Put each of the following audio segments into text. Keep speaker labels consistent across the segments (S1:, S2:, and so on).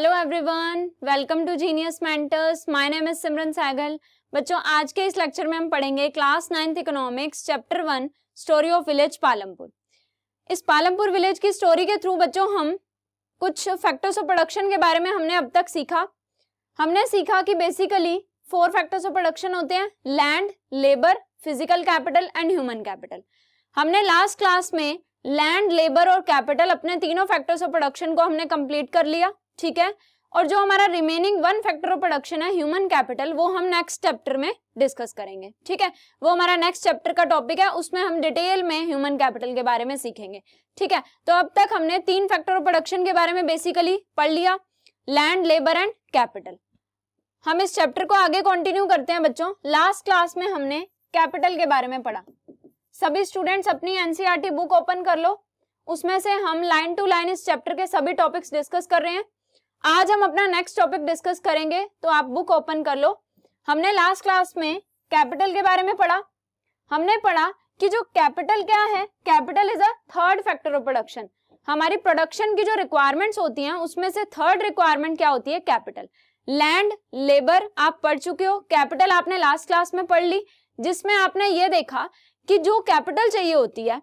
S1: hello everyone welcome to genius mentors my name is Simran Sehgal बच्चों आज के इस लेक्चर में हम पढ़ेंगे class ninth economics chapter one story of village Palampur इस पालमपुर विलेज की स्टोरी के थ्रू बच्चों हम कुछ फैक्टर्स ऑफ प्रोडक्शन के बारे में हमने अब तक सीखा हमने सीखा कि basically four factors of production होते हैं land labour physical capital and human capital हमने लास्ट क्लास में लैंड लेबर और कैपिटल अपने तीनों फैक्टर्स ऑफ प्रोडक्शन को हमने कंप्लीट कर लिया ठीक है और जो हमारा remaining one factor of production है ह्यूमन कैपिटल वो हम नेक्स्ट चैप्टर में डिस्कस करेंगे ठीक है वो हमारा नेक्स्ट चैप्टर का टॉपिक है उसमें हम डिटेल में ह्यूमन कैपिटल के बारे में सीखेंगे ठीक है तो अब तक हमने तीन फैक्टर ऑफ प्रोडक्शन के बारे में बेसिकली पढ़ लिया लैंड लेबर एंड कैपिटल हम इस चैप्टर को आगे कंटिन्यू करते हैं बच्चों लास्ट क्लास में हमने कैपिटल के बारे में पढ़ा सभी स्टूडेंट्स अपनी एनसीआरटी बुक ओपन कर लो उसमें से हम लाइन टू लाइन इस चैप्टर के सभी टॉपिक्स डिस्कस कर रहे हैं आज हम अपना नेक्स्ट टॉपिक डिस्कस करेंगे तो आप बुक ओपन कर लो हमने लास्ट क्लास में कैपिटल के बारे में पढ़ा हमने पढ़ा कि जो कैपिटल क्या है capital is a third factor of production हमारी प्रोडक्शन की जो रिक्वायरमेंट्स होती हैं उसमें से थर्ड रिक्वायरमेंट क्या होती है कैपिटल लैंड लेबर आप पढ़ चुके हो कैपिटल आपने लास्ट क्लास में पढ़ ली जिसमें आपने ये देखा कि जो कैपिटल चाहिए होती है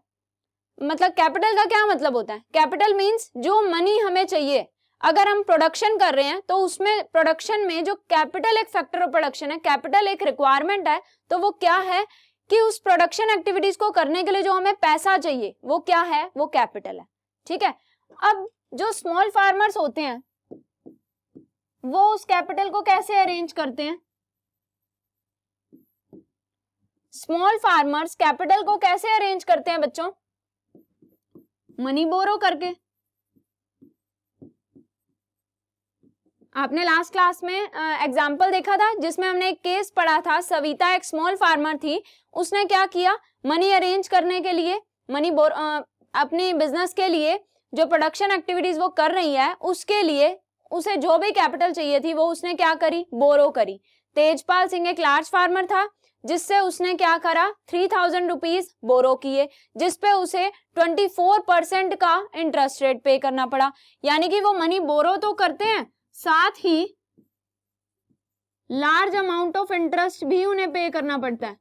S1: मतलब कैपिटल का क्या मतलब होता है कैपिटल मीन्स जो मनी हमें चाहिए अगर हम प्रोडक्शन कर रहे हैं तो उसमें प्रोडक्शन में जो कैपिटल एक फैक्टर ऑफ प्रोडक्शन है कैपिटल एक रिक्वायरमेंट है तो वो क्या है कि उस प्रोडक्शन एक्टिविटीज को करने के लिए जो हमें पैसा चाहिए वो क्या है वो कैपिटल है ठीक है अब जो स्मॉल फार्मर्स होते हैं वो उस कैपिटल को कैसे अरेंज करते हैं स्मॉल फार्मर्स कैपिटल को कैसे अरेंज करते हैं बच्चों मनी बोरो करके आपने लास्ट क्लास में एग्जाम्पल देखा था जिसमें हमने एक केस पढ़ा था सविता एक स्मॉल फार्मर थी उसने क्या किया मनी अरेंज करने के लिए मनी बोर आ, अपने बिजनेस के लिए जो प्रोडक्शन एक्टिविटीज वो कर रही है उसके लिए उसे जो भी कैपिटल चाहिए थी वो उसने क्या करी बोरो करी तेजपाल सिंह एक लार्ज फार्मर था जिससे उसने क्या करा थ्री थाउजेंड रुपीज बोरो किए जिसपे उसे ट्वेंटी फोर परसेंट का इंटरेस्ट रेट पे करना पड़ा यानी कि वो मनी बोरो तो करते हैं साथ ही लार्ज अमाउंट ऑफ इंटरेस्ट भी उन्हें पे करना पड़ता है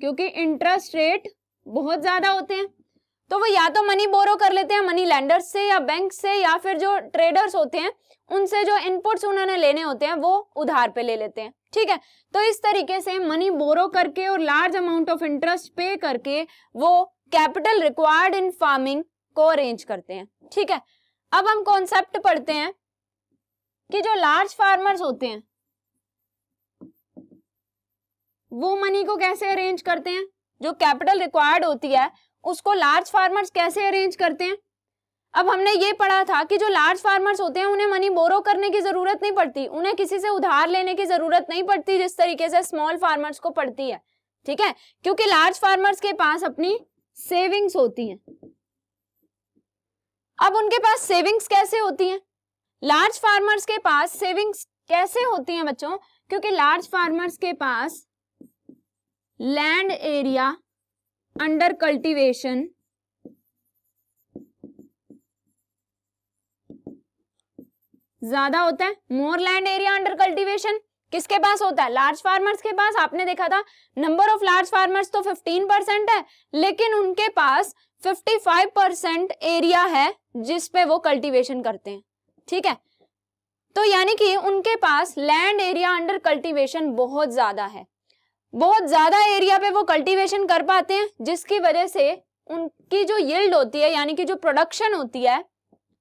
S1: क्योंकि इंटरेस्ट रेट बहुत ज्यादा होते हैं तो वो या तो मनी बोरो कर लेते हैं मनी लैंडर्स से या बैंक से या फिर जो ट्रेडर्स होते हैं उनसे जो इनपुट्स उन्होंने लेने होते हैं वो उधार पे ले लेते हैं ठीक है तो इस तरीके से मनी बोरो करके और large amount of interest pay करके वो कैपिटल रिक्वायर्ड इन फार्मिंग को अरेंज करते हैं ठीक है अब हम कॉन्सेप्ट पढ़ते हैं कि जो लार्ज फार्मर्स होते हैं वो मनी को कैसे अरेंज करते हैं जो कैपिटल रिक्वायर्ड होती है उसको लार्ज फार्मर्स कैसे अरेंज करते हैं अब हमने ये पढ़ा था कि जो लार्ज फार्मर्स होते हैं उन्हें मनी बोरो करने की जरूरत नहीं पड़ती उन्हें किसी से उधार लेने की जरूरत नहीं पड़ती जिस तरीके से स्मॉल फार्मर्स को पड़ती है ठीक है क्योंकि लार्ज फार्मर्स के पास अपनी सेविंग्स होती हैं अब उनके पास सेविंग्स कैसे होती हैं लार्ज फार्मर्स के पास सेविंग्स कैसे होती हैं बच्चों क्योंकि लार्ज फार्मर्स के पास लैंड एरिया अंडर कल्टीवेशन ज्यादा होता है more land area under cultivation किसके पास होता है लार्ज फार्मर्स के पास आपने देखा था नंबर ऑफ लार्ज फार्मर्स तो 15 परसेंट है लेकिन उनके पास 55 परसेंट एरिया है जिस पे वो कल्टीवेशन करते हैं ठीक है तो यानी कि उनके पास लैंड एरिया अंडर कल्टीवेशन बहुत ज्यादा है बहुत ज्यादा एरिया पे वो कल्टीवेशन कर पाते हैं जिसकी वजह से उनकी जो यील्ड होती है यानी कि जो प्रोडक्शन होती है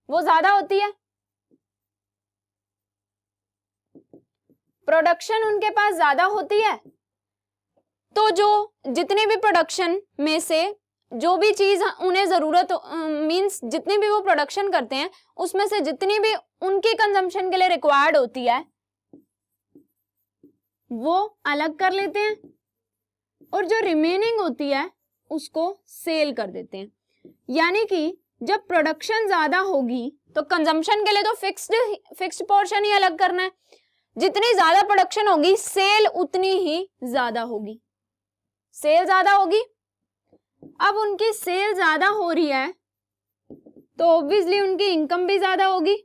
S1: वो ज्यादा होती है प्रोडक्शन उनके पास ज्यादा होती है तो जो जितने भी प्रोडक्शन में से जो भी चीज़ उन्हें ज़रूरत मीन्स जितनी भी वो प्रोडक्शन करते हैं उसमें से जितनी भी उनके कंजम्पशन के लिए रिक्वायर्ड होती है वो अलग कर लेते हैं और जो रिमेनिंग होती है उसको सेल कर देते हैं यानी कि जब प्रोडक्शन ज़्यादा होगी तो कंजम्पशन के लिए तो फिक्स्ड फिक्स्ड पोर्शन ही अलग करना है जितनी ज़्यादा प्रोडक्शन होगी सेल उतनी ही ज़्यादा होगी सेल ज़्यादा होगी अब उनकी सेल ज़्यादा हो रही है तो ऑब्वियसली उनकी इनकम भी ज़्यादा होगी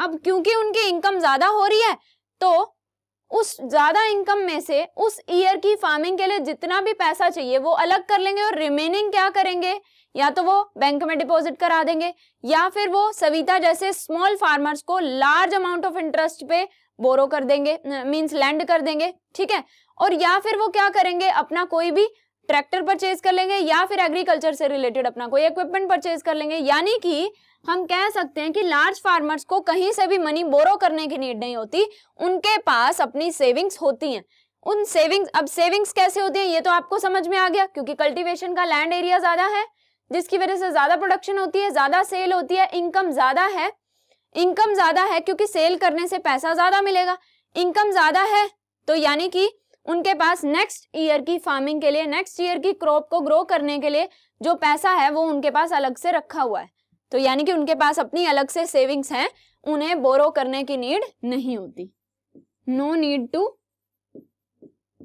S1: अब क्योंकि उनकी इनकम ज़्यादा हो रही है तो उस ज़्यादा इनकम में से उस ईयर की फार्मिंग के लिए जितना भी पैसा चाहिए वो अलग कर लेंगे और रिमेनिंग क्या करेंगे या तो वो बैंक में डिपॉजिट करा देंगे या फिर वो सविता जैसे स्मॉल फार्मर्स को लार्ज अमाउंट ऑफ इंटरेस्ट पे बोरो कर देंगे मींस लैंड कर देंगे ठीक है और या फिर वो क्या करेंगे अपना कोई भी ट्रैक्टर परचेज कर लेंगे या फिर एग्रीकल्चर से रिलेटेड अपना कोई इक्विपमेंट परचेज कर लेंगे यानी कि हम कह सकते हैं कि लार्ज फार्मर्स को कहीं से भी मनी बोरो करने की नीड नहीं होती उनके पास अपनी सेविंग्स होती हैं उन सेविंग्स अब सेविंग्स कैसे होती है ये तो आपको समझ में आ गया क्योंकि कल्टीवेशन का लैंड एरिया ज्यादा है जिसकी वजह से ज्यादा प्रोडक्शन होती है ज्यादा सेल होती है इनकम ज्यादा है इनकम ज्यादा है क्योंकि सेल करने से पैसा ज्यादा मिलेगा इनकम ज्यादा है तो यानी कि उनके पास नेक्स्ट ईयर की फार्मिंग के लिए नेक्स्ट ईयर की क्रॉप को ग्रो करने के लिए जो पैसा है वो उनके पास अलग से रखा हुआ है तो यानी कि उनके पास अपनी अलग से सेविंग्स हैं उन्हें बोरो करने की नीड नहीं होती नो नीड टू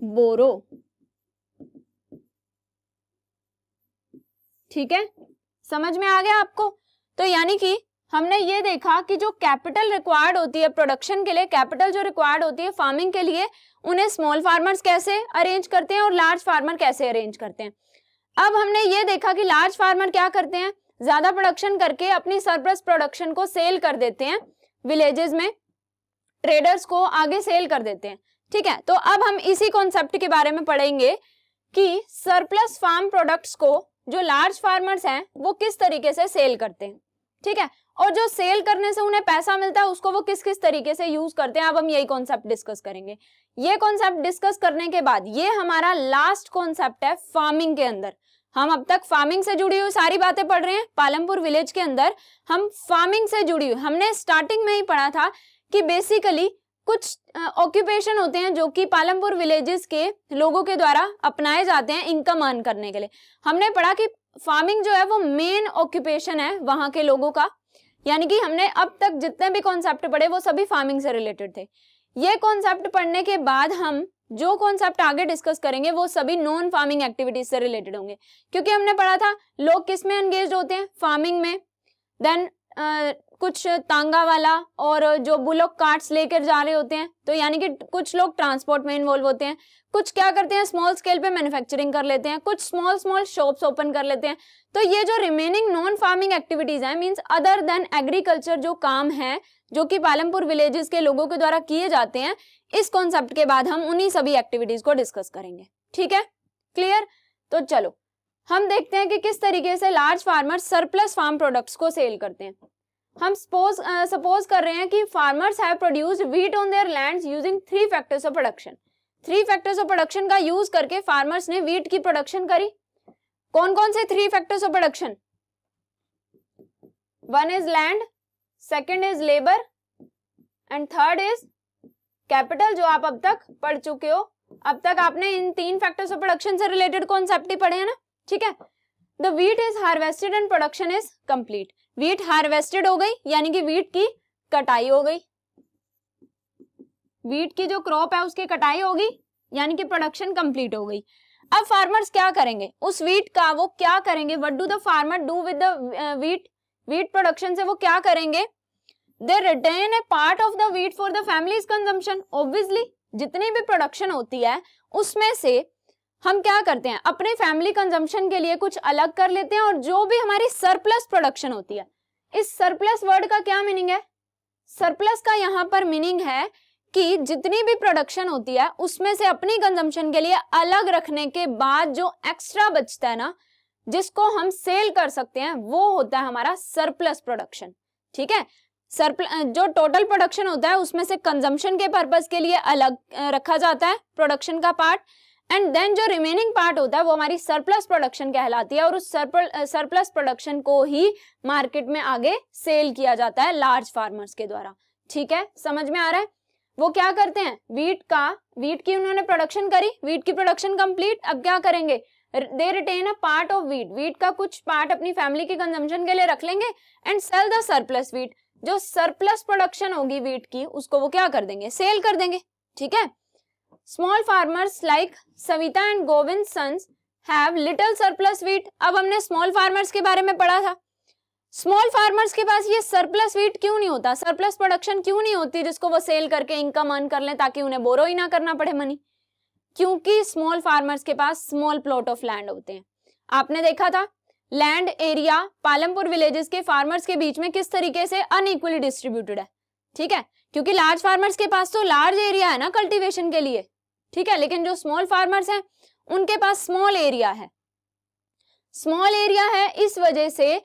S1: बोरो ठीक है समझ में आ गया आपको तो यानी कि हमने ये देखा कि जो कैपिटल रिक्वायर्ड होती है प्रोडक्शन के लिए कैपिटल जो रिक्वायर्ड होती है फार्मिंग के लिए उन्हें स्मॉल फार्मर्स कैसे अरेंज करते हैं और लार्ज फार्मर कैसे अरेंज करते हैं अब हमने ये देखा कि लार्ज फार्मर क्या करते हैं ज्यादा प्रोडक्शन करके अपनी सरप्लस प्रोडक्शन को सेल कर देते हैं विलेजेस में ट्रेडर्स को आगे सेल कर देते हैं ठीक है तो अब हम इसी कॉन्सेप्ट के बारे में पढ़ेंगे कि सरप्लस फार्म प्रोडक्ट्स को जो लार्ज फार्मर्स हैं वो किस तरीके से सेल करते हैं ठीक है और जो सेल करने से उन्हें पैसा मिलता है उसको वो किस किस तरीके से यूज करते हैं अब हम यही कॉन्सेप्ट डिस्कस करेंगे ये कॉन्सेप्ट डिस्कस करने के बाद ये हमारा लास्ट कॉन्सेप्ट है फार्मिंग के अंदर हम अब तक फार्मिंग से जुड़ी हुई सारी बातें पढ़ रहे हैं पालमपुर विलेज के अंदर हम फार्मिंग से जुड़ी हुई हमने स्टार्टिंग में ही पढ़ा था कि बेसिकली कुछ ऑक्यूपेशन होते हैं जो कि पालमपुर विलेजेस के लोगों के द्वारा अपनाए जाते हैं इनकम अर्न करने के लिए हमने पढ़ा कि फार्मिंग जो है वो मेन ऑक्यूपेशन है वहां के लोगों का यानी कि हमने अब तक जितने भी कॉन्सेप्ट पढ़े वो सभी फार्मिंग से रिलेटेड थे ये कॉन्सेप्ट पढ़ने के बाद हम जो कॉन्सेप्ट आगे डिस्कस करेंगे वो सभी नॉन फार्मिंग एक्टिविटीज से रिलेटेड होंगे क्योंकि हमने पढ़ा था लोग किस में एंगेज होते हैं फार्मिंग में देन कुछ तांगा वाला और जो बुलोक कार्ट्स लेकर जा रहे होते हैं तो यानी कि कुछ लोग ट्रांसपोर्ट में इन्वॉल्व होते हैं कुछ क्या करते हैं स्मॉल स्केल पे मैन्युफैक्चरिंग कर लेते हैं कुछ स्मॉल स्मॉल शॉप्स ओपन कर लेते हैं तो ये जो रिमेनिंग नॉन फार्मिंग एक्टिविटीज हैं मीन्स अदर देन एग्रीकल्चर जो काम है जो कि पालमपुर विलेजेस के लोगों के द्वारा किए जाते हैं इस कॉन्सेप्ट के बाद हम उन्हीं सभी एक्टिविटीज को डिस्कस करेंगे ठीक है क्लियर तो चलो हम देखते हैं कि किस तरीके से large farmer surplus farm products को सेल करते हैं हम सपोज सपोज uh, कर रहे हैं कि farmers have produced wheat on their lands using three factors of production three factors of production का यूज करके फार्मर्स ने व्हीट की प्रोडक्शन करी कौन कौन से three factors of production one is land second is labour and third is capital जो आप अब तक पढ़ चुके हो अब तक आपने इन तीन फैक्टर्स ऑफ प्रोडक्शन से रिलेटेड कॉन्सेप्ट ही पढ़े हैं ना ठीक है the wheat is harvested and production is complete wheat harvested हो गई यानी कि वीट की कटाई हो गई वीट की जो क्रॉप है उसकी कटाई होगी यानी कि प्रोडक्शन कंप्लीट हो गई अब फार्मर्स क्या करेंगे उस वीट का वो क्या करेंगे what do the farmer do with wheat wheat production से वो क्या करेंगे they retain a part of the wheat for the family consumption obviously जितनी भी प्रोडक्शन होती है उसमें से हम क्या करते हैं अपने फैमिली कंजम्पशन के लिए कुछ अलग कर लेते हैं और जो भी हमारी सरप्लस प्रोडक्शन होती है इस सरप्लस वर्ड का क्या मीनिंग है सरप्लस का यहाँ पर मीनिंग है कि जितनी भी प्रोडक्शन होती है उसमें से अपनी कंजम्पशन के लिए अलग रखने के बाद जो एक्स्ट्रा बचता है ना जिसको हम सेल कर सकते हैं वो होता है हमारा सरप्लस प्रोडक्शन ठीक है सरप्ल जो टोटल प्रोडक्शन होता है उसमें से कंजम्पशन के पर्पज के लिए अलग रखा जाता है प्रोडक्शन का पार्ट एंड देन जो रिमेनिंग पार्ट होता है वो हमारी सरप्लस प्रोडक्शन कहलाती है और उस सरप्लस प्रोडक्शन को ही मार्केट में आगे सेल किया जाता है लार्ज फार्मर्स के द्वारा ठीक है समझ में आ रहा है वो क्या करते हैं वीट का वीट की उन्होंने प्रोडक्शन करी वीट की प्रोडक्शन कंप्लीट अब क्या करेंगे they retain a part of wheat wheat का कुछ पार्ट अपनी फैमिली के कंजम्पशन के लिए रख लेंगे and sell the surplus wheat जो सरप्लस प्रोडक्शन होगी वीट की उसको वो क्या कर देंगे सेल कर देंगे ठीक है small farmers like Savita and Govind sons have little surplus wheat अब हमने स्मॉल फार्मर्स के बारे में पढ़ा था स्मॉल फार्मर्स के पास ये सरप्लस वीट क्यों नहीं होता सरप्लस प्रोडक्शन क्यों नहीं होती जिसको वो सेल करके इनकम अर्न कर लें ताकि उन्हें बोरो ही ना करना पड़े मनी क्योंकि स्मॉल फार्मर्स के पास स्मॉल प्लॉट ऑफ लैंड होते हैं आपने देखा था लैंड एरिया पालमपुर विलेजेस के फार्मर्स के बीच में किस तरीके से अनइक्वली डिस्ट्रीब्यूटेड है ठीक है क्योंकि लार्ज फार्मर्स के पास तो लार्ज एरिया है ना कल्टीवेशन के लिए ठीक है लेकिन जो स्मॉल फार्मर्स हैं उनके पास स्मॉल एरिया है स्मॉल एरिया है इस वजह से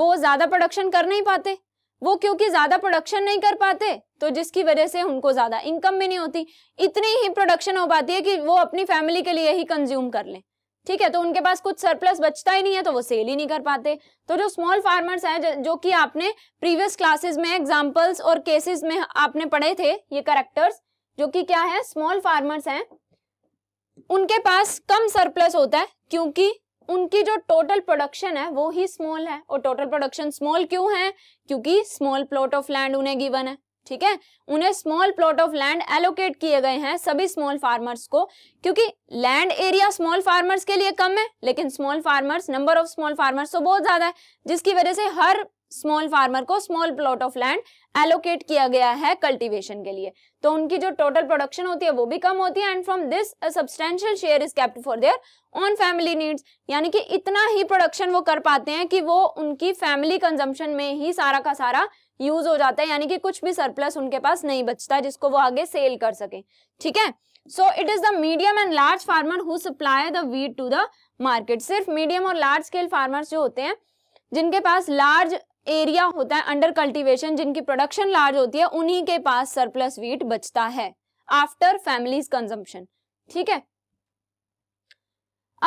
S1: वो ज्यादा प्रोडक्शन कर नहीं पाते वो क्योंकि ज्यादा प्रोडक्शन नहीं कर पाते तो जिसकी वजह से उनको ज्यादा इनकम भी नहीं होती इतनी ही प्रोडक्शन हो पाती है कि वो अपनी फैमिली के लिए ही कंज्यूम कर लें ठीक है तो उनके पास कुछ सरप्लस बचता ही नहीं है तो वो सेल ही नहीं कर पाते तो जो स्मॉल फार्मर्स हैं जो कि आपने प्रीवियस क्लासेस में एग्जांपल्स और केसेस में आपने पढ़े थे ये करेक्टर्स जो कि क्या है स्मॉल फार्मर्स हैं उनके पास कम सरप्लस होता है क्योंकि उनकी जो टोटल प्रोडक्शन है वो ही स्मॉल है और टोटल प्रोडक्शन स्मॉल क्यों है क्योंकि स्मॉल प्लॉट ऑफ लैंड उन्हें गिवन है ठीक है उन्हें small plot of land allocate किए गए हैं सभी स्मॉल फार्मर्स को क्योंकि लैंड एरिया स्मॉल फार्मर्स के लिए कम है लेकिन small farmers number of small farmers तो बहुत ज्यादा है जिसकी वजह से हर स्मॉल फार्मर को small plot of land allocate किया गया है कल्टीवेशन के लिए तो उनकी जो टोटल प्रोडक्शन होती है वो भी कम होती है and from this substantial share is kept for their own family needs यानी कि इतना ही प्रोडक्शन वो कर पाते हैं कि वो उनकी फैमिली कंजम्पशन में ही सारा का सारा यूज हो जाता है यानी कि कुछ भी सरप्लस उनके पास नहीं बचता जिसको वो आगे सेल कर सके ठीक है so it is the medium and large farmer who supply the wheat to the market सिर्फ मीडियम और लार्ज स्केल फार्मर्स जो होते हैं जिनके पास लार्ज एरिया होता है अंडर कल्टीवेशन जिनकी प्रोडक्शन लार्ज होती है उन्हीं के पास सरप्लस वीट बचता है आफ्टर फैमिलीज कंजम्पशन ठीक है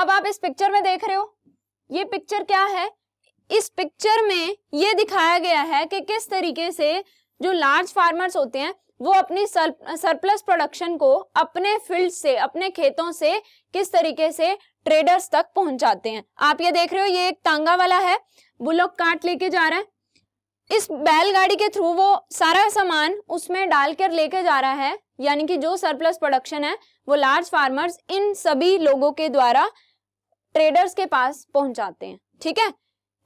S1: अब आप इस पिक्चर में देख रहे हो ये पिक्चर क्या है इस पिक्चर में ये दिखाया गया है कि किस तरीके से जो लार्ज फार्मर्स होते हैं वो अपनी सरप्लस प्रोडक्शन को अपने फील्ड से अपने खेतों से किस तरीके से ट्रेडर्स तक पहुंचाते हैं आप ये देख रहे हो ये एक तांगा वाला है लोग काट लेके जा रहा है इस बैलगाड़ी के थ्रू वो सारा सामान उसमें डालकर लेके जा रहा है यानी कि जो सरप्लस प्रोडक्शन है वो लार्ज फार्मर्स इन सभी लोगों के द्वारा ट्रेडर्स के पास पहुंचाते हैं ठीक है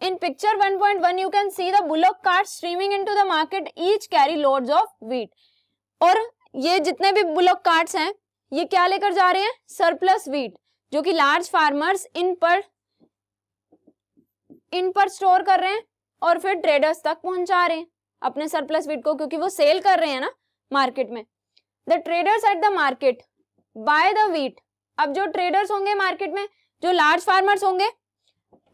S1: in picture 1.1, you can see the bullock cart streaming into the market each carry load of wheat और ये जितने भी ब्लॉक कार्ड्स हैं ये क्या लेकर जा रहे हैं सरप्लस व्हीट जो कि लार्ज फार्मर्स इन पर इन पर स्टोर कर रहे हैं और फिर ट्रेडर्स तक पहुंचा रहे हैं अपने सरप्लस वीट को क्योंकि वो सेल कर रहे हैं ना मार्केट में the traders at the market buy the wheat अब जो ट्रेडर्स होंगे मार्केट में जो लार्ज फार्मर्स होंगे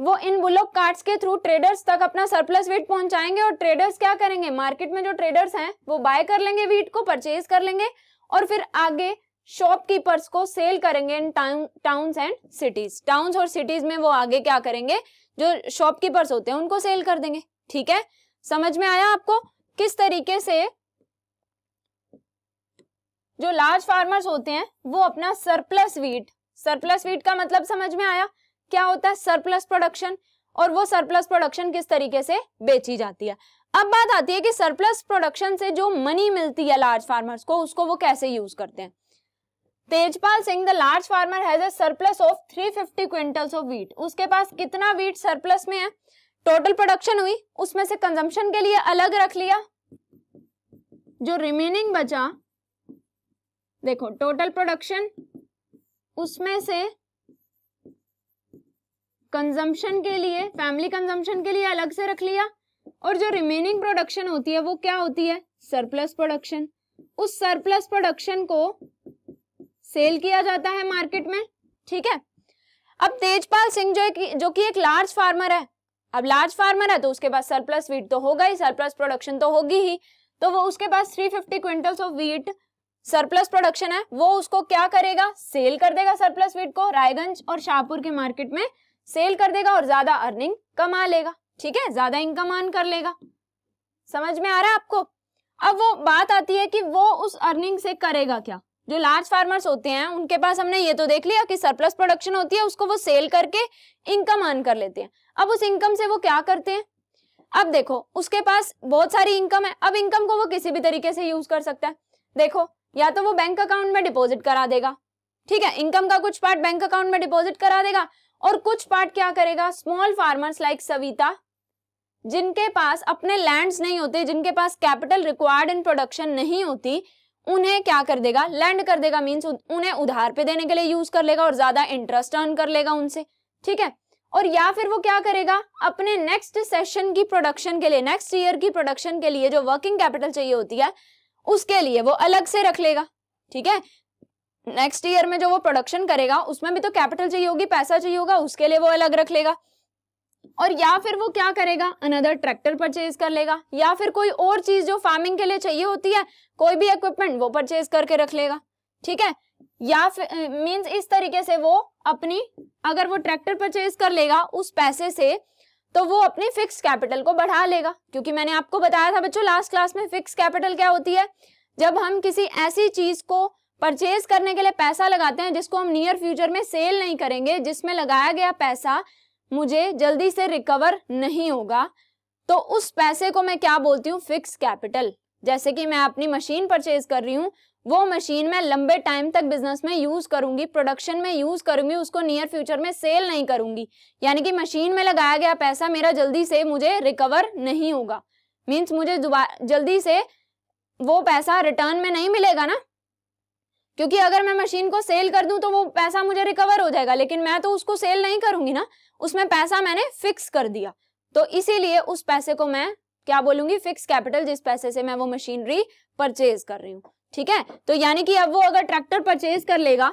S1: वो इन बुलॉक कार्ड्स के थ्रू ट्रेडर्स तक अपना सरप्लस वीट पहुंचाएंगे और ट्रेडर्स क्या करेंगे मार्केट में जो ट्रेडर्स हैं वो बाय कर लेंगे वीट को परचेज कर लेंगे और फिर आगे शॉपकीपर्स को सेल करेंगे in towns and cities towns और सिटीज में वो आगे क्या करेंगे जो शॉपकीपर्स होते हैं उनको सेल कर देंगे ठीक है समझ में आया आपको किस तरीके से जो लार्ज फार्मर्स होते हैं वो अपना सरप्लस वीट सरप्लस वीट का मतलब समझ में आया क्या होता है सरप्लस प्रोडक्शन और वो सरप्लस प्रोडक्शन किस तरीके से बेची जाती है अब बात आती है कि सरप्लस प्रोडक्शन से जो मनी मिलती है लार्ज फार्मर्स को उसको वो कैसे यूज करते हैं Tejpal Singh the large farmer has a surplus of 350 quintals of wheat उसके पास कितना वीट सरप्लस में है टोटल प्रोडक्शन हुई उसमें से कंजम्पशन के लिए अलग रख लिया जो रिमेनिंग बचा देखो टोटल प्रोडक्शन उसमें से कंजम्पशन के लिए फैमिली कंजम्पशन के लिए अलग से रख लिया और जो रिमेनिंग प्रोडक्शन होती है वो क्या होती है सरप्लस प्रोडक्शन उस सरप्लस प्रोडक्शन को सेल किया जाता है मार्केट में ठीक है अब तेजपाल सिंह जो एक जो कि एक लार्ज फार्मर है अब लार्ज फार्मर है तो उसके पास सरप्लस वीट तो होगा ही सरप्लस प्रोडक्शन तो होगी ही तो वो उसके पास 350 quintals of wheat surplus production है वो उसको क्या करेगा सेल कर देगा सरप्लस वीट को रायगंज और शाहपुर के मार्केट में सेल कर देगा और ज्यादा अर्निंग कमा लेगा ठीक है ज्यादा इनकम अर्न कर लेगा समझ में आ रहा है आपको अब वो बात आती है कि वो उस अर्निंग से करेगा क्या जो लार्ज फार्मर्स होते हैं उनके पास हमने ये तो देख लिया कि सरप्लस प्रोडक्शन होती है उसको वो सेल करके इनकम अर्न कर लेते हैं अब उस इनकम से वो क्या करते हैं अब देखो उसके पास बहुत सारी इनकम है अब इनकम को वो किसी भी तरीके से यूज कर सकता है देखो या तो वो बैंक अकाउंट में डिपॉजिट करा देगा ठीक है इनकम का कुछ पार्ट बैंक अकाउंट में डिपॉजिट करा देगा और कुछ पार्ट क्या करेगा स्मॉल फार्मर्स लाइक सविता जिनके पास अपने लैंड्स नहीं होते जिनके पास कैपिटल रिक्वायर्ड इन प्रोडक्शन नहीं होती उन्हें क्या कर देगा लैंड कर देगा मीन्स उन्हें उधार पे देने के लिए यूज कर लेगा और ज्यादा इंटरेस्ट अर्न कर लेगा उनसे ठीक है और या फिर वो क्या करेगा अपने नेक्स्ट सेशन की प्रोडक्शन के लिए नेक्स्ट ईयर की प्रोडक्शन के लिए जो वर्किंग कैपिटल चाहिए होती है उसके लिए वो अलग से रख लेगा ठीक है नेक्स्ट ईयर में जो वो प्रोडक्शन करेगा उसमें भी तो कैपिटल चाहिए होगी पैसा चाहिए होगा उसके लिए वो अलग रख लेगा और या फिर वो क्या करेगा अनदर ट्रैक्टर परचेज कर लेगा या फिर कोई और चीज जो फार्मिंग के लिए चाहिए होती है कोई भी इक्विपमेंट वो परचेज करके रख लेगा ठीक है या फिर मीन्स इस तरीके से वो अपनी अगर वो ट्रैक्टर परचेज कर लेगा उस पैसे से तो वो अपनी फिक्स कैपिटल को बढ़ा लेगा क्योंकि मैंने आपको बताया था बच्चों लास्ट क्लास में फिक्स कैपिटल क्या होती है जब हम किसी ऐसी चीज को परचेज करने के लिए पैसा लगाते हैं जिसको हम नियर फ्यूचर में सेल नहीं करेंगे जिसमें लगाया गया पैसा मुझे जल्दी से रिकवर नहीं होगा तो उस पैसे को मैं क्या बोलती हूँ फिक्स कैपिटल जैसे कि मैं अपनी मशीन परचेज कर रही हूँ वो मशीन मैं लंबे टाइम तक बिजनेस में यूज करूंगी प्रोडक्शन में यूज करूंगी उसको नियर फ्यूचर में सेल नहीं करूंगी यानी कि मशीन में लगाया गया पैसा मेरा जल्दी से मुझे रिकवर नहीं होगा मीन्स मुझे जल्दी से वो पैसा रिटर्न में नहीं मिलेगा ना क्योंकि अगर मैं मशीन को सेल कर दूं तो वो पैसा मुझे रिकवर हो जाएगा लेकिन मैं तो उसको सेल नहीं करूंगी ना उसमें पैसा मैंने फिक्स कर दिया तो इसीलिए उस पैसे को मैं क्या बोलूंगी फिक्स कैपिटल जिस पैसे से मैं वो मशीनरी परचेज कर रही हूँ ठीक है तो यानी कि अब वो अगर ट्रैक्टर परचेज कर लेगा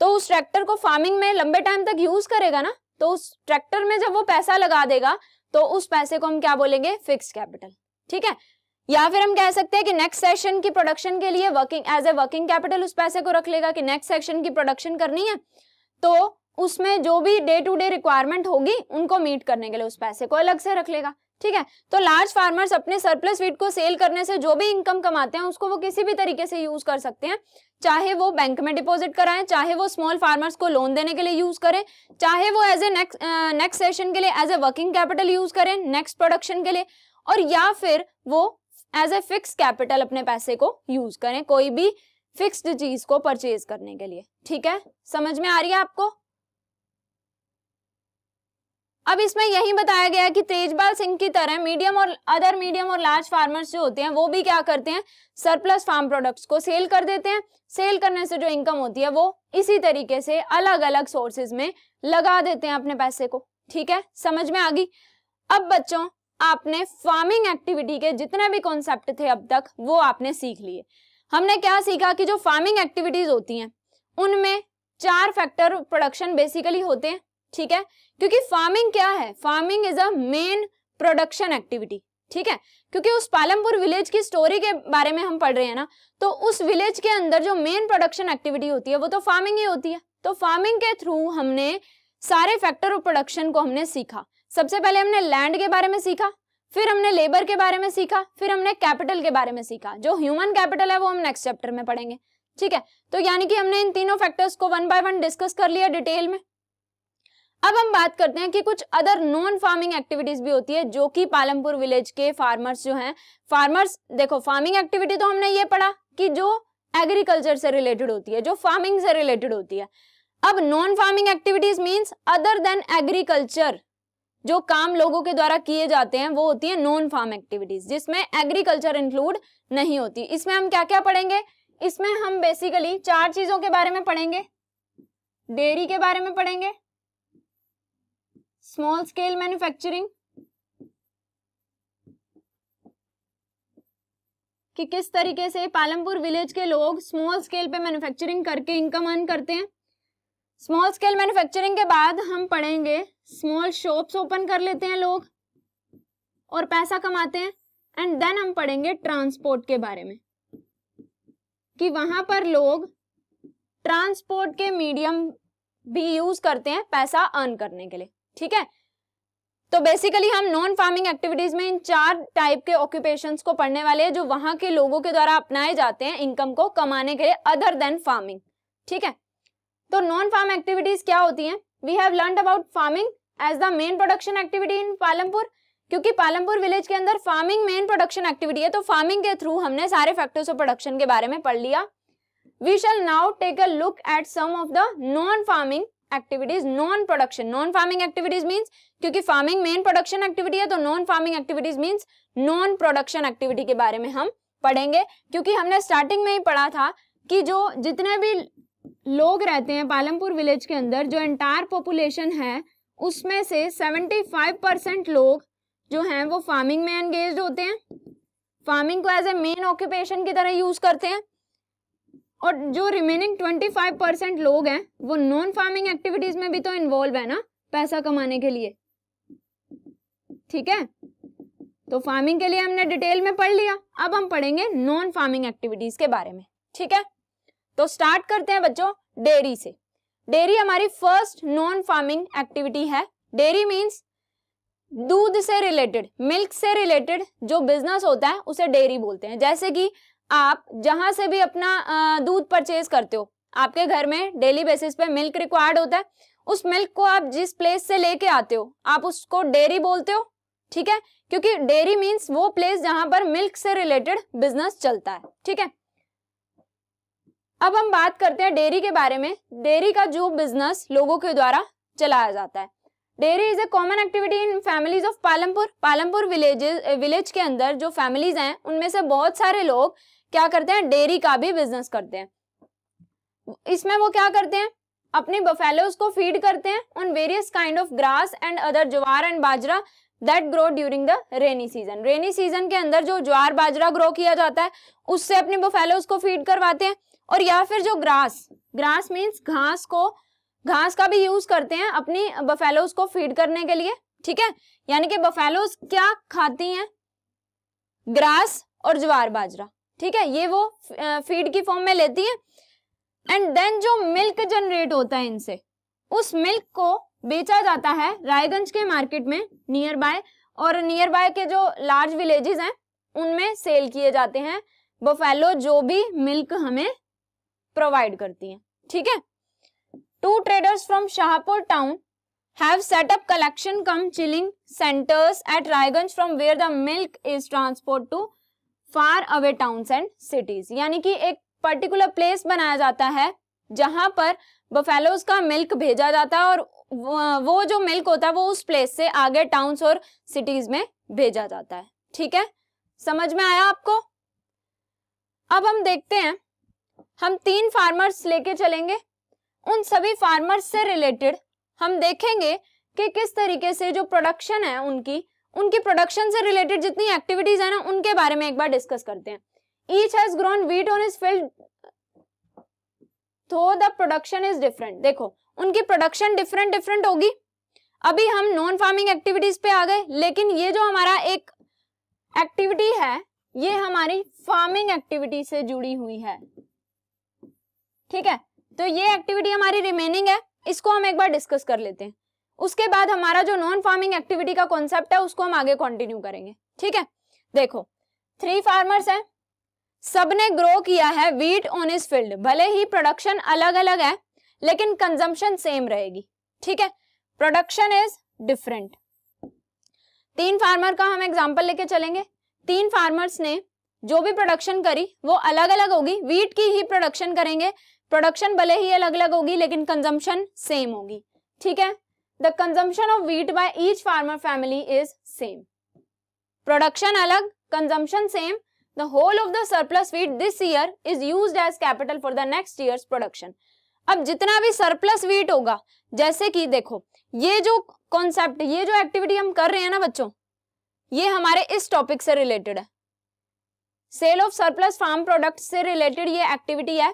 S1: तो उस ट्रैक्टर को फार्मिंग में लंबे टाइम तक यूज करेगा ना तो उस ट्रैक्टर में जब वो पैसा लगा देगा तो उस पैसे को हम क्या बोलेंगे फिक्स कैपिटल ठीक है या फिर हम कह सकते हैं कि नेक्स्ट सेशन की प्रोडक्शन के लिए working as a working capital उस पैसे को रख लेगा कि नेक्स्ट सेक्शन की प्रोडक्शन करनी है तो उसमें जो भी डे टू डे रिक्वायरमेंट होगी उनको मीट करने के लिए उस पैसे को अलग से रख लेगा ठीक है तो लार्ज फार्मर्स अपने सरप्लस वीट को सेल करने से जो भी इनकम कमाते हैं उसको वो किसी भी तरीके से यूज कर सकते हैं चाहे वो बैंक में डिपॉजिट कराएं चाहे वो स्मॉल फार्मर्स को लोन देने के लिए यूज करें चाहे वो एज ए नेक्स्ट सेशन के लिए as a working capital use करें नेक्स्ट प्रोडक्शन के लिए और या फिर वो एज ए फिक्स कैपिटल अपने पैसे को यूज करें कोई भी फिक्स्ड चीज को परचेज करने के लिए ठीक है समझ में आ रही है आपको अब इसमें यही बताया गया कि तेजपाल सिंह की तरह मीडियम और अदर मीडियम और लार्ज फार्मर्स जो होते हैं वो भी क्या करते हैं सरप्लस फार्म प्रोडक्ट्स को सेल कर देते हैं सेल करने से जो इनकम होती है वो इसी तरीके से अलग अलग सोर्सेज में लगा देते हैं अपने पैसे को ठीक है समझ में आ गई अब बच्चों आपने फार्मिंग एक्टिविटी के जितने भी कॉन्सेप्ट थे अब तक वो आपने सीख लिए हमने क्या सीखा कि जो फार्मिंग एक्टिविटीज होती हैं उनमें चार फैक्टर प्रोडक्शन बेसिकली होते हैं ठीक है क्योंकि फार्मिंग क्या है farming is a main production activity ठीक है क्योंकि उस पालमपुर विलेज की स्टोरी के बारे में हम पढ़ रहे हैं ना तो उस विलेज के अंदर जो मेन प्रोडक्शन एक्टिविटी होती है वो तो फार्मिंग ही होती है तो फार्मिंग के थ्रू हमने सारे फैक्टर ऑफ प्रोडक्शन को हमने सीखा सबसे पहले हमने लैंड के बारे में सीखा फिर हमने लेबर के बारे में सीखा फिर हमने कैपिटल के बारे में सीखा जो ह्यूमन कैपिटल है वो हम नेक्स्ट चैप्टर में पढ़ेंगे ठीक है तो यानी कि हमने इन तीनों फैक्टर्स को वन बाय वन डिस्कस कर लिया डिटेल में अब हम बात करते हैं कि कुछ अदर नॉन फार्मिंग एक्टिविटीज भी होती है जो कि पालमपुर विलेज के फार्मर्स जो हैं फार्मर्स देखो फार्मिंग एक्टिविटी तो हमने ये पढ़ा कि जो एग्रीकल्चर से रिलेटेड होती है जो फार्मिंग से रिलेटेड होती है अब non farming activities means other than agriculture जो काम लोगों के द्वारा किए जाते हैं वो होती है नॉन फार्म एक्टिविटीज जिसमें एग्रीकल्चर इंक्लूड नहीं होती इसमें हम क्या क्या पढ़ेंगे इसमें हम बेसिकली चार चीजों के बारे में पढ़ेंगे डेयरी के बारे में पढ़ेंगे स्मॉल स्केल मैन्युफैक्चरिंग कि किस तरीके से पालमपुर विलेज के लोग स्मॉल स्केल पे मैन्युफैक्चरिंग करके इनकम अर्न करते हैं स्मॉल स्केल मैन्युफैक्चरिंग के बाद हम पढ़ेंगे स्मॉल शॉप्स ओपन कर लेते हैं लोग और पैसा कमाते हैं एंड देन हम पढ़ेंगे ट्रांसपोर्ट के बारे में कि वहां पर लोग ट्रांसपोर्ट के मीडियम भी यूज करते हैं पैसा अर्न करने के लिए ठीक है तो बेसिकली हम नॉन फार्मिंग एक्टिविटीज में इन चार टाइप के ऑक्यूपेशंस को पढ़ने वाले हैं जो वहां के लोगों के द्वारा अपनाए जाते हैं इनकम को कमाने के लिए अदर देन फार्मिंग ठीक है तो नॉन फार्म एक्टिविटीज क्या होती हैं we have learn about farming as the main production activity in Palampur क्योंकि पालमपुर विलेज के अंदर फार्मिंग मेन प्रोडक्शन एक्टिविटी है तो फार्मिंग के थ्रू हमने सारे फैक्टर्स ऑफ प्रोडक्शन के बारे में पढ़ लिया we shall now take a look at some of the non farming activities non production non farming activities means क्योंकि फार्मिंग मेन प्रोडक्शन एक्टिविटी है तो non farming activities means non production activity के बारे में हम पढ़ेंगे क्योंकि हमने स्टार्टिंग में ही पढ़ा था कि जो जितने भी लोग रहते हैं पालमपुर विलेज के अंदर जो एंटायर पॉपुलेशन है उसमें से 75 परसेंट लोग जो हैं वो फार्मिंग में एंगेज होते हैं फार्मिंग को एज ए मेन ऑक्यूपेशन की तरह यूज करते हैं और जो रिमेनिंग 25 परसेंट लोग हैं वो नॉन फार्मिंग एक्टिविटीज में भी तो इन्वॉल्व है ना पैसा कमाने के लिए ठीक है तो फार्मिंग के लिए हमने डिटेल में पढ़ लिया अब हम पढ़ेंगे नॉन फार्मिंग एक्टिविटीज के बारे में ठीक है तो स्टार्ट करते हैं बच्चों डेयरी से डेयरी हमारी फर्स्ट नॉन फार्मिंग एक्टिविटी है डेयरी मीन्स दूध से रिलेटेड मिल्क से रिलेटेड जो बिजनेस होता है उसे डेयरी बोलते हैं जैसे कि आप जहां से भी अपना दूध परचेज करते हो आपके घर में डेली बेसिस पे मिल्क रिक्वायर्ड होता है उस मिल्क को आप जिस प्लेस से लेके आते हो आप उसको डेयरी बोलते हो ठीक है क्योंकि डेयरी मीन्स वो प्लेस जहां पर मिल्क से रिलेटेड बिजनेस चलता है ठीक है अब हम बात करते हैं डेयरी के बारे में डेयरी का जो बिजनेस लोगों के द्वारा चलाया जाता है dairy is a common activity in families of Palampur Palampur villages village के अंदर जो फैमिलीज हैं उनमें से बहुत सारे लोग क्या करते हैं डेयरी का भी बिजनेस करते हैं इसमें वो क्या करते हैं अपने बफेलोज को फीड करते हैं on various kind of grass and other jowar and bajra that grow during the rainy season rainy season के अंदर जो ज्वार बाजरा ग्रो किया जाता है उससे अपने बफेलोज को फीड करवाते हैं और या फिर जो ग्रास ग्रास मीन्स घास को घास का भी यूज करते हैं अपनी बफेलोज को फीड करने के लिए ठीक है यानी कि बफेलोज क्या खाती हैं ग्रास और ज्वार बाजरा ठीक है ये वो फीड की फॉर्म में लेती है एंड देन जो मिल्क जनरेट होता है इनसे उस मिल्क को बेचा जाता है रायगंज के मार्केट में नियर बाय और नियर बाय के जो लार्ज विलेजेस हैं उनमें सेल किए जाते हैं बफेलो जो भी मिल्क हमें प्रोवाइड करती है ठीक है two traders from Shahpur town have set up collection cum chilling centres at Raiganj from where the milk is transport to far away towns and cities यानी कि एक पर्टिकुलर प्लेस बनाया जाता है जहां पर बफेलोज का मिल्क भेजा जाता है और वो जो मिल्क होता है वो उस प्लेस से आगे टाउन्स और सिटीज में भेजा जाता है ठीक है समझ में आया आपको अब हम देखते हैं हम तीन फार्मर्स लेके चलेंगे उन सभी फार्मर्स से रिलेटेड हम देखेंगे कि किस तरीके से जो प्रोडक्शन है उनकी उनकी प्रोडक्शन से रिलेटेड जितनी एक्टिविटीज है ना उनके बारे में एक बार डिस्कस करते हैं each has grown wheat on his field तो द प्रोडक्शन इज डिफरेंट देखो उनकी प्रोडक्शन डिफरेंट डिफरेंट होगी अभी हम नॉन फार्मिंग एक्टिविटीज पे आ गए लेकिन ये जो हमारा एक एक्टिविटी है ये हमारी फार्मिंग एक्टिविटी से जुड़ी हुई है ठीक है तो ये एक्टिविटी हमारी रिमेनिंग है इसको हम एक बार डिस्कस कर लेते हैं उसके बाद हमारा जो नॉन फार्मिंग एक्टिविटी का कॉन्सेप्ट है उसको हम आगे कंटिन्यू करेंगे ठीक है देखो थ्री फार्मर्स हैं सबने ग्रो किया है वीट ऑन इस फील्ड भले ही प्रोडक्शन अलग अलग है लेकिन कंजम्पशन सेम रहेगी ठीक है प्रोडक्शन इज डिफरेंट तीन फार्मर का हम एग्जाम्पल लेके चलेंगे तीन फार्मर्स ने जो भी प्रोडक्शन करी वो अलग अलग होगी वीट की ही प्रोडक्शन करेंगे प्रोडक्शन भले ही अलग अलग होगी लेकिन कंजम्पशन सेम होगी ठीक है the consumption of wheat by each farmer family is same production अलग consumption same the whole of the surplus wheat this year is use as capital for the next year production अब जितना भी surplus wheat होगा जैसे कि देखो ये जो कॉन्सेप्ट ये जो एक्टिविटी हम कर रहे हैं ना बच्चों ये हमारे इस टॉपिक से रिलेटेड है sale of surplus farm product से रिलेटेड ये एक्टिविटी है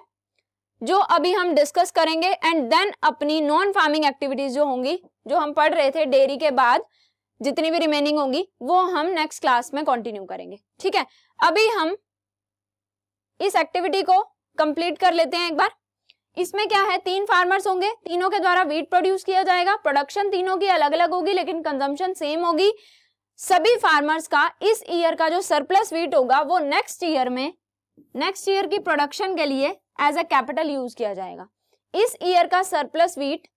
S1: जो अभी हम डिस्कस करेंगे एंड देन अपनी नॉन फार्मिंग एक्टिविटीज जो होंगी जो हम पढ़ रहे थे डेयरी के बाद जितनी भी रिमेनिंग होंगी वो हम नेक्स्ट क्लास में कंटिन्यू करेंगे ठीक है अभी हम इस एक्टिविटी को कंप्लीट कर लेते हैं एक बार इसमें क्या है तीन फार्मर्स होंगे तीनों के द्वारा वीट प्रोड्यूस किया जाएगा प्रोडक्शन तीनों की अलग अलग होगी लेकिन कंजम्पशन सेम होगी सभी फार्मर्स का इस ईयर का जो सरप्लस वीट होगा वो नेक्स्ट ईयर में नेक्स्ट ईयर की प्रोडक्शन के लिए एज अ कैपिटल यूज किया जाएगा इस ईयर का सरप्लस वीट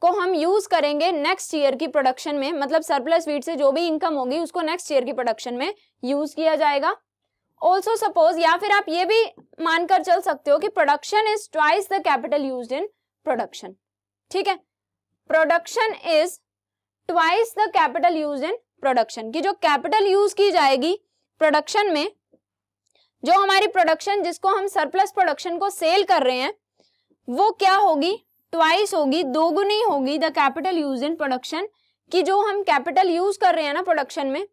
S1: को हम यूज करेंगे नेक्स्ट ईयर की प्रोडक्शन में मतलब सरप्लस वीट से जो भी इनकम होगी उसको नेक्स्ट ईयर की प्रोडक्शन में यूज किया जाएगा ऑल्सो सपोज या फिर आप ये भी मानकर चल सकते हो कि production is twice the capital use in production ठीक है production is twice the capital use in production की जो कैपिटल यूज की जाएगी प्रोडक्शन में जो हमारी प्रोडक्शन जिसको हम सरप्लस प्रोडक्शन को सेल कर रहे हैं वो क्या होगी ट्वाइस होगी दोगुनी होगी the capital use in production कि जो हम कैपिटल यूज कर रहे हैं ना प्रोडक्शन में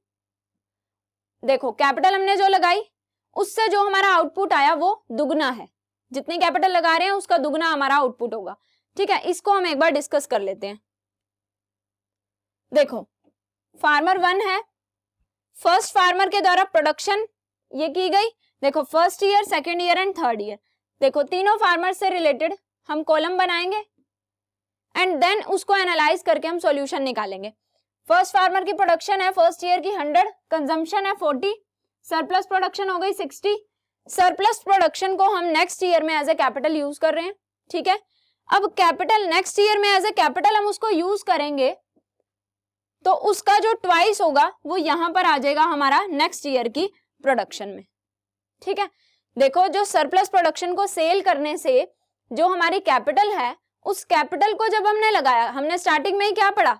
S1: देखो कैपिटल हमने जो लगाई उससे जो हमारा आउटपुट आया वो दुगना है जितने कैपिटल लगा रहे हैं उसका दुगना हमारा आउटपुट होगा ठीक है इसको हम एक बार डिस्कस कर लेते हैं देखो फार्मर वन है फर्स्ट फार्मर के द्वारा प्रोडक्शन ये की गई देखो first year second year and third year देखो तीनों फार्मर से रिलेटेड हम कॉलम बनाएंगे एंड देन उसको एनालाइज करके हम सॉल्यूशन निकालेंगे फर्स्ट फार्मर की प्रोडक्शन है फर्स्ट ईयर की हंड्रेड कंजम्पशन है फोर्टी सरप्लस प्रोडक्शन हो गई सिक्सटी सरप्लस प्रोडक्शन को हम नेक्स्ट ईयर में एज ए कैपिटल यूज कर रहे हैं ठीक है अब कैपिटल नेक्स्ट ईयर में एज ए कैपिटल हम उसको यूज करेंगे तो उसका जो ट्वाइस होगा वो यहां पर आ जाएगा हमारा नेक्स्ट ईयर की प्रोडक्शन में ठीक है देखो जो सरप्लस प्रोडक्शन को सेल करने से जो हमारी कैपिटल है उस कैपिटल को जब हमने लगाया हमने स्टार्टिंग में ही क्या पढ़ा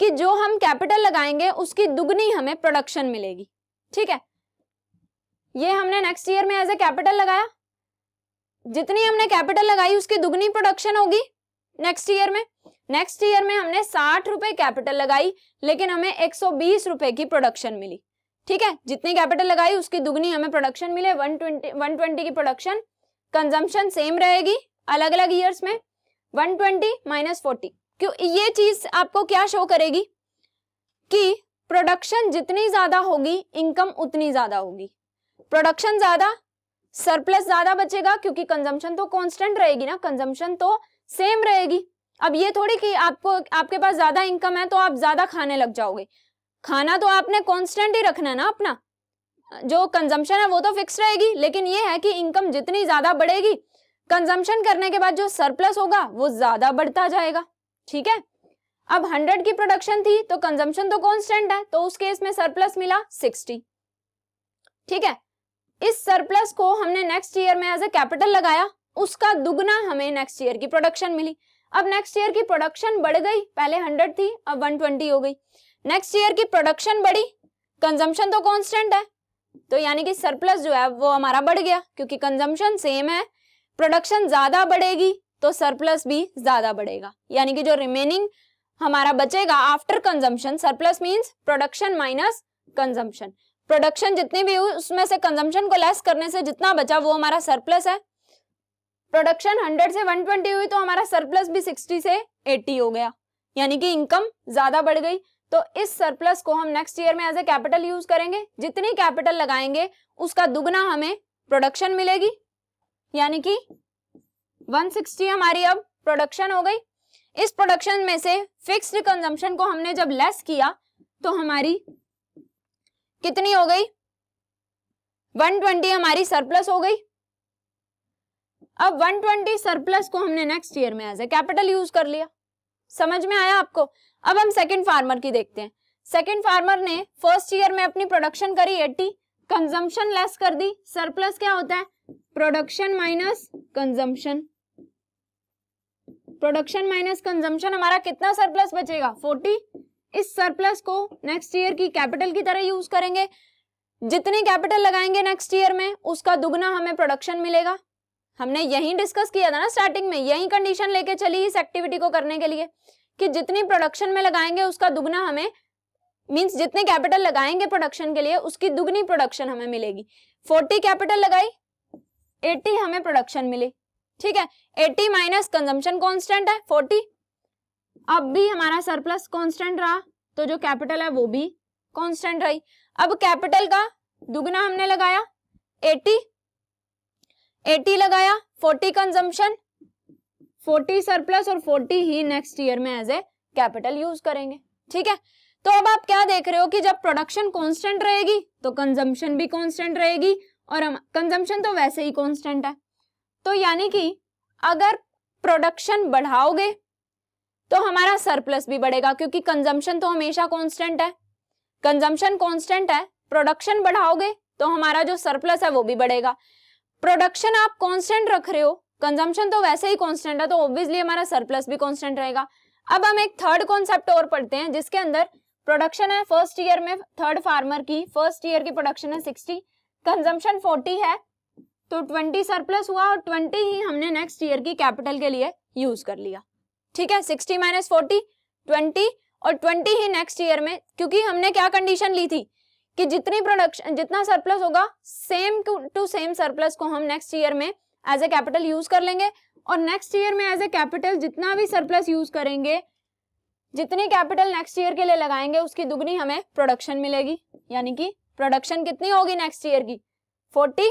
S1: कि जो हम कैपिटल लगाएंगे उसकी दुगनी हमें प्रोडक्शन मिलेगी ठीक है ये हमने नेक्स्ट ईयर में एज ए कैपिटल लगाया जितनी हमने कैपिटल लगाई उसकी दुगनी प्रोडक्शन होगी नेक्स्ट ईयर में नेक्स्ट ईयर में हमने साठ रुपए कैपिटल लगाई लेकिन हमें एक सौ बीस रुपए की प्रोडक्शन मिली ठीक है जितनी कैपिटल लगाई उसकी दुगनी हमें प्रोडक्शन मिले 120 120 की प्रोडक्शन कंजम्पशन सेम रहेगी अलग अलग ईयर्स में 120 ट्वेंटी माइनस फोर्टी क्यों ये चीज आपको क्या शो करेगी कि प्रोडक्शन जितनी ज्यादा होगी इनकम उतनी ज्यादा होगी प्रोडक्शन ज्यादा सरप्लस ज्यादा बचेगा क्योंकि कंजम्पशन तो कॉन्स्टेंट रहेगी ना कंजम्पशन तो सेम रहेगी अब ये थोड़ी कि आपको आपके पास ज्यादा इनकम है तो आप ज्यादा खाने लग जाओगे खाना तो आपने कॉन्स्टेंट ही रखना है ना अपना जो कंजम्पशन है वो तो फिक्स रहेगी लेकिन ये है कि इनकम जितनी ज्यादा बढ़ेगी कंजम्पशन करने के बाद जो सरप्लस होगा वो ज्यादा बढ़ता जाएगा ठीक है अब 100 की प्रोडक्शन थी तो कंजम्पशन तो कांस्टेंट है तो उस केस में सरप्लस मिला 60 ठीक है इस सरप्लस को हमने नेक्स्ट ईयर में एज ए कैपिटल लगाया उसका दुगना हमें नेक्स्ट ईयर की प्रोडक्शन मिली अब नेक्स्ट ईयर की प्रोडक्शन बढ़ गई पहले हंड्रेड थी अब ट्वेंटी हो गई नेक्स्ट ईयर की प्रोडक्शन बढ़ी कंजम्पशन तो कॉन्स्टेंट है तो यानी कि सरप्लस जो है वो हमारा बढ़ गया क्योंकि कंजम्पशन सेम है प्रोडक्शन ज्यादा बढ़ेगी तो सरप्लस भी ज्यादा बढ़ेगा यानी कि जो रिमेनिंग हमारा बचेगा after consumption surplus means production minus consumption production जितनी भी हुई उसमें से कंजम्पशन को लेस करने से जितना बचा वो हमारा सरप्लस है प्रोडक्शन 100 से 120 हुई तो हमारा सरप्लस भी 60 से 80 हो गया यानी कि इनकम ज्यादा बढ़ गई तो इस सरप्लस को हम नेक्स्ट ईयर में एज ए कैपिटल यूज करेंगे जितनी कैपिटल लगाएंगे उसका दुगना हमें प्रोडक्शन मिलेगी यानी कि 160 हमारी अब प्रोडक्शन हो गई इस प्रोडक्शन में से फिक्स्ड कंजम्पशन को हमने जब लेस किया तो हमारी कितनी हो गई 120 हमारी सरप्लस हो गई अब 120 सरप्लस को हमने नेक्स्ट ईयर में एज ए कैपिटल यूज कर लिया समझ में आया आपको अब हम सेकेंड फार्मर की देखते हैं सेकेंड फार्मर ने फर्स्ट ईयर में अपनी प्रोडक्शन करी एट्टी कंजम्पशन लेस कर दी सरप्लस क्या होता है production minus consumption production minus consumption हमारा कितना सरप्लस बचेगा फोर्टी इस सरप्लस को नेक्स्ट ईयर की कैपिटल की तरह यूज करेंगे जितने कैपिटल लगाएंगे नेक्स्ट ईयर में उसका दुगना हमें प्रोडक्शन मिलेगा हमने यही डिस्कस किया था ना स्टार्टिंग में यही कंडीशन लेके चली इस एक्टिविटी को करने के लिए कि जितनी प्रोडक्शन में लगाएंगे उसका दुगना हमें मीन्स जितने कैपिटल लगाएंगे प्रोडक्शन के लिए उसकी दुगनी प्रोडक्शन हमें मिलेगी फोर्टी कैपिटल लगाई एट्टी हमें प्रोडक्शन मिली ठीक है एट्टी माइनस कंजम्पशन कॉन्स्टेंट है फोर्टी अब भी हमारा सरप्लस कॉन्स्टेंट रहा तो जो कैपिटल है वो भी कॉन्स्टेंट रही अब कैपिटल का दुगना हमने लगाया एटी एटी लगाया फोर्टी कंजम्पशन फोर्टी सरप्लस और फोर्टी ही नेक्स्ट ईयर में एज ए कैपिटल यूज करेंगे ठीक है तो अब आप क्या देख रहे हो कि जब प्रोडक्शन कॉन्स्टेंट रहेगी तो कंजम्पशन भी कॉन्स्टेंट रहेगी और हम कंजम्पशन तो वैसे ही कॉन्स्टेंट है तो यानी कि अगर प्रोडक्शन बढ़ाओगे तो हमारा सरप्लस भी बढ़ेगा क्योंकि कंजम्पशन तो हमेशा कॉन्स्टेंट है कंजम्पशन कॉन्स्टेंट है प्रोडक्शन बढ़ाओगे तो हमारा जो सरप्लस है वो भी बढ़ेगा प्रोडक्शन आप कॉन्स्टेंट रख रहे हो कंजम्पशन तो वैसे ही कॉन्स्टेंट है तो ऑब्वियसली हमारा सरप्लस भी कॉन्स्टेंट रहेगा अब हम एक थर्ड कॉन्सेप्ट और पढ़ते हैं जिसके अंदर प्रोडक्शन है फर्स्ट ईयर में थर्ड फार्मर की फर्स्ट ईयर की प्रोडक्शन है सिक्सटी कंजम्पशन फोर्टी है तो ट्वेंटी सरप्लस हुआ और ट्वेंटी ही हमने नेक्स्ट ईयर की कैपिटल के लिए यूज कर लिया ठीक है सिक्सटी माइनस फोर्टी ट्वेंटी और ट्वेंटी ही नेक्स्ट ईयर में क्योंकि हमने क्या कंडीशन ली थी कि जितनी प्रोडक्शन जितना सरप्लस होगा सेम टू सेम सरप्लस को हम नेक्स्ट ईयर में एज ए कैपिटल यूज कर लेंगे और नेक्स्ट ईयर में एज ए कैपिटल जितना भी सरप्लस यूज करेंगे जितनी कैपिटल नेक्स्ट ईयर के लिए लगाएंगे उसकी दुगनी हमें प्रोडक्शन मिलेगी यानी कि प्रोडक्शन कितनी होगी नेक्स्ट ईयर की फोर्टी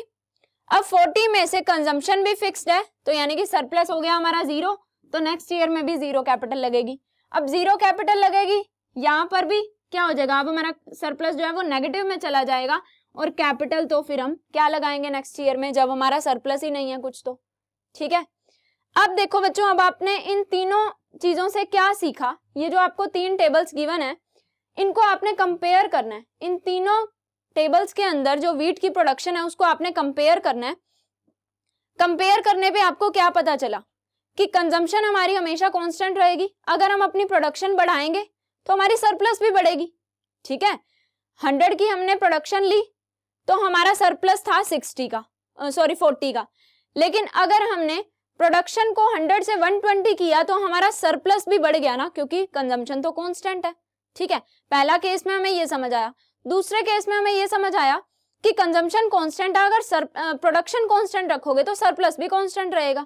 S1: अब फोर्टी में से कंजम्पशन भी फिक्स्ड है तो यानी कि सरप्लस हो गया हमारा जीरो तो नेक्स्ट ईयर में भी जीरो कैपिटल लगेगी अब जीरो कैपिटल लगेगी यहाँ पर भी क्या हो जाएगा अब हमारा सरप्लस जो है वो नेगेटिव में चला जाएगा और कैपिटल तो फिर हम क्या लगाएंगे नेक्स्ट ईयर में जब हमारा सरप्लस ही नहीं है कुछ तो ठीक है अब देखो बच्चों अब आपने इन तीनों चीजों से क्या सीखा ये जो आपको तीन टेबल्स गिवन है इनको आपने कंपेयर करना है इन तीनों टेबल्स के अंदर जो वीट की प्रोडक्शन है उसको आपने कंपेयर करना है कंपेयर करने पे आपको क्या पता चला कि कंजम्पशन हमारी हमेशा कांस्टेंट रहेगी अगर हम अपनी प्रोडक्शन बढ़ाएंगे तो हमारी सरप्लस भी बढ़ेगी ठीक है हंड्रेड की हमने प्रोडक्शन ली तो हमारा सरप्लस था सिक्सटी का सॉरी फोर्टी का लेकिन अगर हमने प्रोडक्शन को 100 से 120 किया तो हमारा सरप्लस भी बढ़ गया ना क्योंकि कंजम्पशन तो कॉन्स्टेंट है ठीक है पहला केस में हमें ये समझ आया दूसरे केस में हमें ये समझ आया कि कंजम्पशन कॉन्स्टेंट है अगर प्रोडक्शन कॉन्स्टेंट रखोगे तो सरप्लस भी कॉन्स्टेंट रहेगा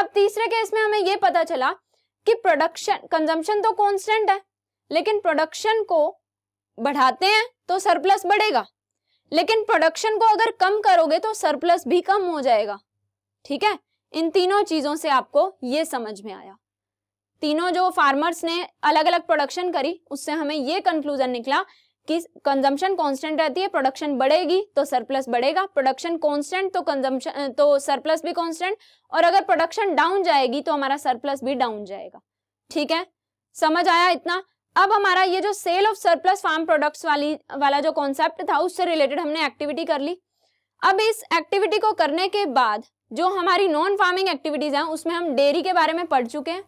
S1: अब तीसरे केस में हमें ये पता चला कि प्रोडक्शन कंजम्पशन तो कॉन्स्टेंट है लेकिन प्रोडक्शन को बढ़ाते हैं तो सरप्लस बढ़ेगा लेकिन प्रोडक्शन को अगर कम करोगे तो सरप्लस भी कम हो जाएगा ठीक है इन तीनों चीजों से आपको ये समझ में आया तीनों जो फार्मर्स ने अलग अलग प्रोडक्शन करी उससे हमें ये कंक्लूजन निकला कि कंजम्पशन कांस्टेंट रहती है प्रोडक्शन बढ़ेगी तो सरप्लस बढ़ेगा प्रोडक्शन कांस्टेंट तो कंजम्पशन तो सरप्लस भी कांस्टेंट और अगर प्रोडक्शन डाउन जाएगी तो हमारा सरप्लस भी डाउन जाएगा ठीक है समझ आया इतना अब हमारा ये जो sale of surplus farm products वाली वाला जो कॉन्सेप्ट था उससे रिलेटेड हमने एक्टिविटी कर ली अब इस एक्टिविटी को करने के बाद जो हमारी नॉन फार्मिंग एक्टिविटीज़ हैं उसमें हम डेयरी के बारे में पढ़ चुके हैं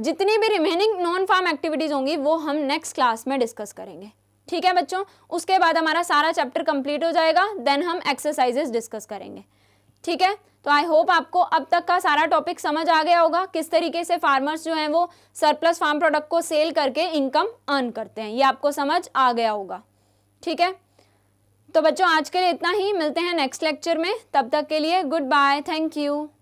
S1: जितनी भी रिमेनिंग नॉन फार्म एक्टिविटीज़ होंगी वो हम नेक्स्ट क्लास में डिस्कस करेंगे ठीक है बच्चों उसके बाद हमारा सारा चैप्टर कंप्लीट हो जाएगा देन हम एक्सरसाइजेस डिस्कस करेंगे ठीक है तो आई होप आपको अब तक का सारा टॉपिक समझ आ गया होगा किस तरीके से फार्मर्स जो हैं वो सरप्लस फार्म प्रोडक्ट को सेल करके इनकम अर्न करते हैं ये आपको समझ आ गया होगा ठीक है तो बच्चों आज के लिए इतना ही मिलते हैं नेक्स्ट लेक्चर में तब तक के लिए गुड बाय थैंक यू